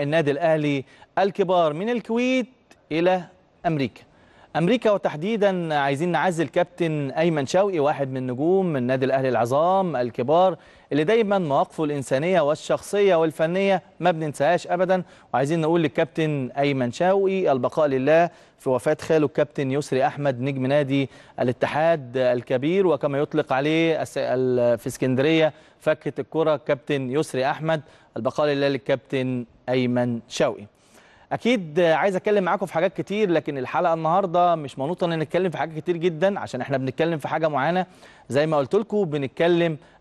النادي الأهلي الكبار من الكويت إلى أمريكا امريكا وتحديدا عايزين نعزل كابتن ايمن شوقي واحد من نجوم النادي الاهلي العظام الكبار اللي دايما مواقفه الانسانيه والشخصيه والفنيه ما بننساهاش ابدا وعايزين نقول للكابتن ايمن شوقي البقاء لله في وفاه خاله الكابتن يسري احمد نجم نادي الاتحاد الكبير وكما يطلق عليه في اسكندريه فكه الكره كابتن يسري احمد البقاء لله للكابتن ايمن شوقي اكيد عايز اتكلم معاكم في حاجات كتير لكن الحلقه النهارده مش منوطه ان نتكلم في حاجات كتير جدا عشان احنا بنتكلم في حاجه معينه زي ما قلت لكم بنتكلم